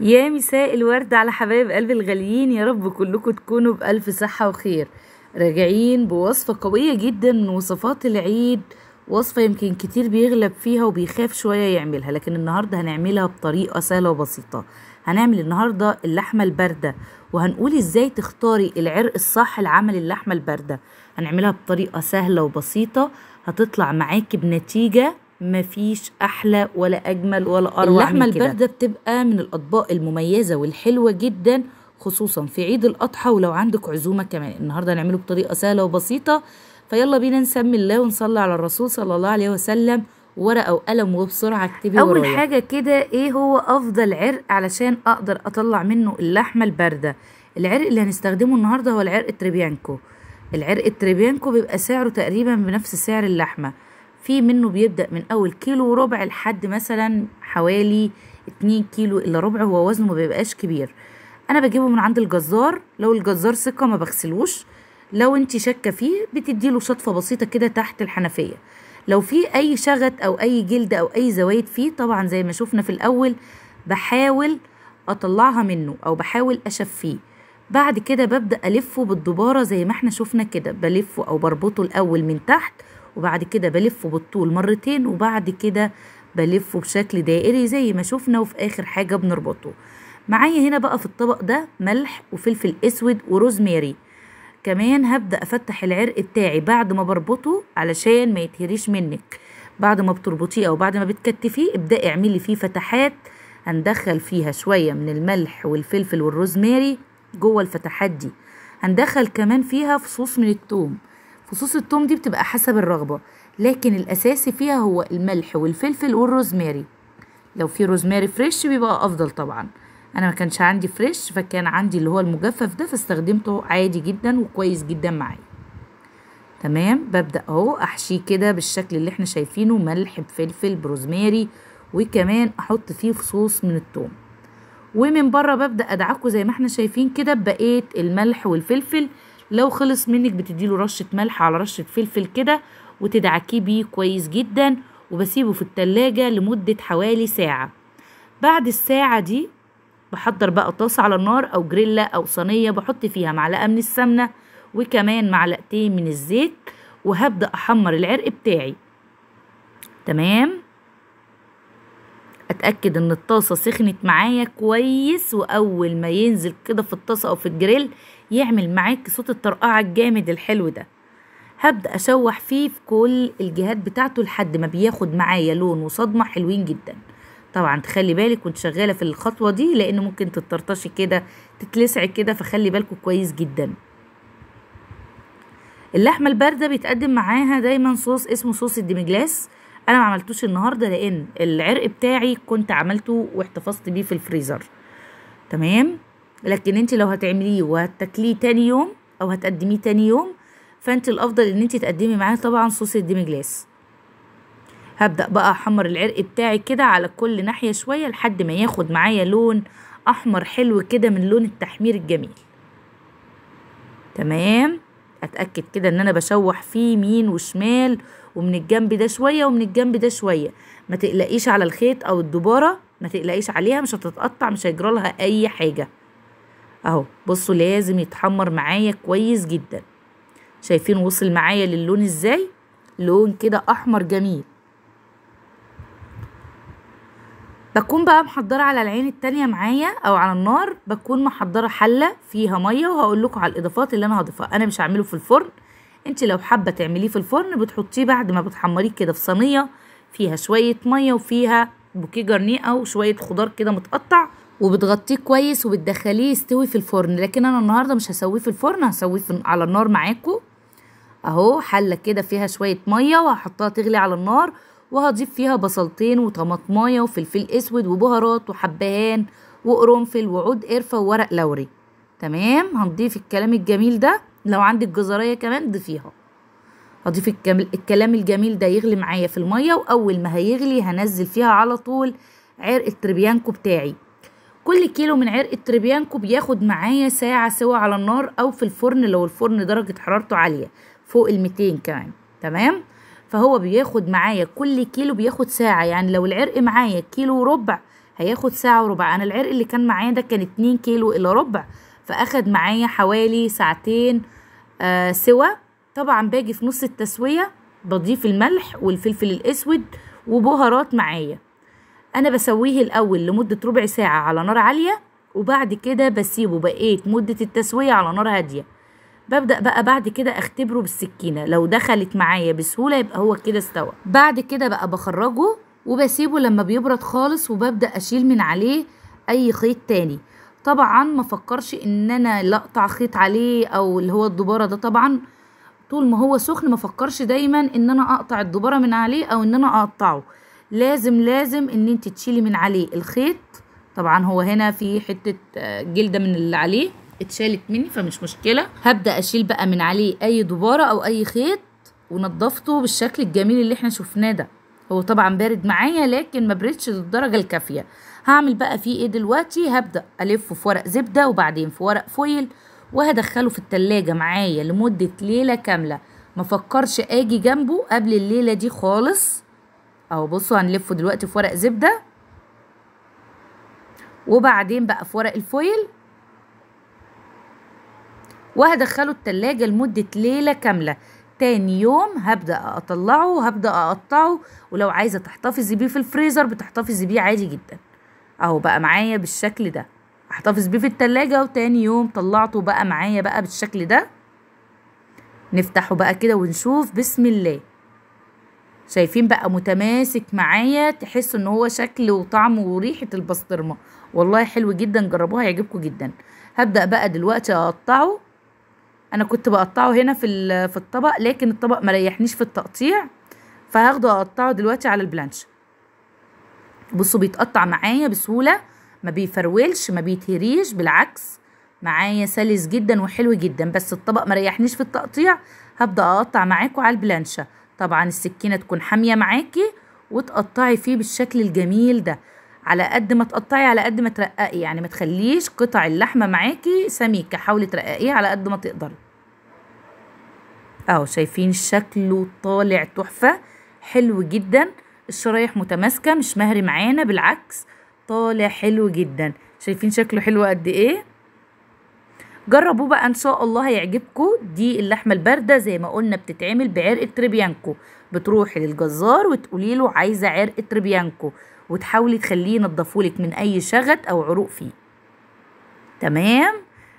يا مساء الورد على حبايب قلبي الغاليين يا رب كلكم تكونوا بألف صحة وخير راجعين بوصفة قوية جدا من وصفات العيد وصفة يمكن كتير بيغلب فيها وبيخاف شوية يعملها لكن النهاردة هنعملها بطريقة سهلة وبسيطة هنعمل النهاردة اللحمة الباردة وهنقول ازاي تختاري العرق الصح لعمل اللحمة الباردة هنعملها بطريقة سهلة وبسيطة هتطلع معاكي بنتيجة مفيش احلى ولا اجمل ولا اروع اللحمه البارده بتبقى من الاطباق المميزه والحلوه جدا خصوصا في عيد الاضحى ولو عندك عزومه كمان النهارده هنعمله بطريقه سهله وبسيطه فيلا بينا نسمي الله ونصلي على الرسول صلى الله عليه وسلم ورقه وقلم وبسرعه اكتبي اول ورايا. حاجه كده ايه هو افضل عرق علشان اقدر اطلع منه اللحمه البارده العرق اللي هنستخدمه النهارده هو العرق التريبيانكو العرق التريبيانكو بيبقى سعره تقريبا بنفس سعر اللحمه في منه بيبدأ من أول كيلو وربع لحد مثلا حوالي اتنين كيلو إلا ربع هو وزنه ما بيبقاش كبير أنا بجيبه من عند الجزار لو الجزار ثقة ما بغسلوش لو انت شاكة فيه بتديله شطفة بسيطة كده تحت الحنفية لو في أي شغط أو أي جلد أو أي زوايد فيه طبعا زي ما شفنا في الأول بحاول أطلعها منه أو بحاول أشفيه بعد كده ببدأ ألفه بالدبارة زي ما احنا شفنا كده بلفه أو بربطه الأول من تحت وبعد كده بلفه بالطول مرتين وبعد كده بلفه بشكل دائري زي ما شفنا وفي اخر حاجة بنربطه معايا هنا بقى في الطبق ده ملح وفلفل اسود وروزماري كمان هبدأ افتح العرق بتاعي بعد ما بربطه علشان ما يتهريش منك بعد ما بتربطيه او بعد ما بتكتفيه ابدأي اعملي فيه فتحات هندخل فيها شوية من الملح والفلفل والروزماري جوه الفتحات دي هندخل كمان فيها فصوص من التوم فصوص التوم دي بتبقى حسب الرغبة لكن الأساسي فيها هو الملح والفلفل والروزماري لو في روزماري فريش بيبقى أفضل طبعا أنا ما كانش عندي فريش فكان عندي اللي هو المجفف ده فاستخدمته عادي جدا وكويس جدا معايا تمام ببدأ اهو أحشيه كده بالشكل اللي احنا شايفينه ملح بفلفل بروزماري وكمان أحط فيه فصوص من التوم ومن بره ببدأ أدعكه زي ما احنا شايفين كده بقيت الملح والفلفل لو خلص منك بتديله رشه ملح على رشه فلفل كده وتدعكيه بيه كويس جدا وبسيبه في التلاجة لمدة حوالي ساعة بعد الساعة دي بحضر بقى طاسة على النار أو جريلا أو صينية بحط فيها معلقة من السمنة وكمان معلقتين من الزيت وهبدأ أحمر العرق بتاعي تمام أتأكد إن الطاسة سخنت معايا كويس وأول ما ينزل كده في الطاسة أو في الجريل يعمل معاك صوت الطرقعة الجامد الحلو ده هبدأ أشوح فيه في كل الجهات بتاعته لحد ما بياخد معايا لون وصدمة حلوين جدا طبعا تخلي بالك وانت شغالة في الخطوة دي لأن ممكن تطرطشي كده تتلسعي كده فخلي بالكوا كويس جدا اللحمة الباردة بيتقدم معاها دايما صوص اسمه صوص الديميجلاس انا ما عملتوش النهارده لان العرق بتاعي كنت عملته واحتفظت بيه في الفريزر تمام لكن انت لو هتعمليه وهتاكليه تاني يوم او هتقدميه تاني يوم فانت الافضل ان انت تقدمي معاه طبعا صوص الديمي جلاس هبدا بقى احمر العرق بتاعي كده على كل ناحيه شويه لحد ما ياخد معايا لون احمر حلو كده من لون التحمير الجميل تمام اتاكد كده ان انا بشوح فيه يمين وشمال ومن الجنب ده شويه ومن الجنب ده شويه ما تقلقيش على الخيط او الدباره ما تقلقيش عليها مش هتتقطع مش هيجرالها اي حاجه اهو بصوا لازم يتحمر معايا كويس جدا شايفين وصل معايا للون ازاي لون كده احمر جميل بكون بقى محضره على العين التانية معايا او على النار بكون محضره حله فيها ميه وهقول لكم على الاضافات اللي انا هضيفها انا مش هعمله في الفرن انت لو حابه تعمليه في الفرن بتحطيه بعد ما بتحمريه كده في صينيه فيها شويه ميه وفيها بوكيه جرنيقه وشويه خضار كده متقطع وبتغطيه كويس وبتدخليه يستوي في الفرن لكن انا النهارده مش هسويه في الفرن هسويه في على النار معاكم اهو حله كده فيها شويه ميه وهحطها تغلي على النار وهضيف فيها بصلتين وطماطمايه وفلفل اسود وبهارات وحبهان وقرنفل وعود قرفه وورق لوري تمام هنضيف الكلام الجميل ده لو عندك جزريه كمان ضيفيها هضيف الكلام الجميل ده يغلي معايا في الميه واول ما هيغلي هنزل فيها على طول عرق التربيانكو بتاعي كل كيلو من عرق التربيانكو بياخد معايا ساعة سوا على النار أو في الفرن لو الفرن درجة حرارته عالية فوق الميتين كمان تمام فهو بياخد معايا كل كيلو بياخد ساعة يعني لو العرق معايا كيلو وربع هياخد ساعة وربع أنا العرق اللي كان معايا ده كان اتنين كيلو إلا ربع فأخد معايا حوالي ساعتين آه سوا طبعا باجي في نص التسوية بضيف الملح والفلفل الأسود وبهارات معايا انا بسويه الاول لمده ربع ساعه على نار عاليه وبعد كده بسيبه بقيت مده التسويه على نار هاديه ببدا بقى بعد كده اختبره بالسكينه لو دخلت معايا بسهوله يبقى هو كده استوى بعد كده بقى بخرجه وبسيبه لما بيبرد خالص وببدا اشيل من عليه اي خيط تاني طبعا ما فكرش ان انا لقطع اقطع خيط عليه او اللي هو الدباره ده طبعا طول ما هو سخن ما فكرش دايما ان انا اقطع الدباره من عليه او ان انا اقطعه لازم لازم ان انت تشيلي من عليه الخيط طبعا هو هنا في حته آه، جلده من اللي عليه اتشالت مني فمش مشكله هبدا اشيل بقى من عليه اي دباره او اي خيط ونضفته بالشكل الجميل اللي احنا شفناه ده هو طبعا بارد معايا لكن ما بردش للدرجه الكافيه هعمل بقى فيه ايه دلوقتي هبدا الفه في ورق زبده وبعدين في ورق فويل وهدخله في التلاجة معايا لمدة ليلة كاملة مفكرش اجي جنبه قبل الليلة دي خالص اهو بصوا هنلفه دلوقتي في ورق زبده وبعدين بقى في ورق الفويل وهدخله التلاجة لمدة ليلة كاملة تاني يوم هبدأ أطلعه وهبدأ أقطعه ولو عايزة تحتفظي بيه في الفريزر بتحتفظي بيه عادي جدا أهو بقى معايا بالشكل ده أحتفظ بيه في التلاجة وتاني يوم طلعته بقى معايا بقى بالشكل ده نفتحه بقى كده ونشوف بسم الله شايفين بقى متماسك معايا تحس ان هو شكل وطعم وريحه البسطرمه والله حلو جدا جربوها هيعجبكم جدا هبدا بقى دلوقتي اقطعه انا كنت بقطعه هنا في في الطبق لكن الطبق ما ريحنيش في التقطيع فهاخده اقطعه دلوقتي على البلانش بصوا بيتقطع معايا بسهوله ما بيفرولش ما بيتهريش بالعكس معايا سلس جدا وحلو جدا بس الطبق ما ريحنيش في التقطيع هبدا اقطع معاكم على البلانشه طبعا السكينة تكون حامية معاكي وتقطعي فيه بالشكل الجميل ده على قد ما تقطعي على قد ما ترققي يعني ما تخليش قطع اللحمة معاكي سميكة حاولي ترققيها على قد ما تقدري اهو شايفين شكله طالع تحفة حلو جدا الشرايح متماسكة مش مهري معانا بالعكس طالع حلو جدا شايفين شكله حلو قد ايه جربوه بقى ان شاء الله هيعجبكم دي اللحمه البارده زي ما قلنا بتتعمل بعرق تريبيانكو بتروحي للجزار وتقولي له عايزه عرق تريبيانكو وتحاولي تخليه ينضفولك من اي شغط او عروق فيه تمام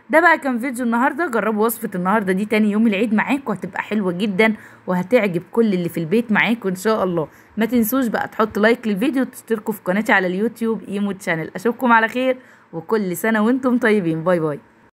ده بقى كان فيديو النهارده جربوا وصفه النهارده دي تاني يوم العيد معاكم هتبقى حلوه جدا وهتعجب كل اللي في البيت معاكم ان شاء الله ما تنسوش بقى تحط لايك للفيديو وتشتركوا في قناتي على اليوتيوب ايمو تشانل اشوفكم على خير وكل سنه وانتم طيبين باي باي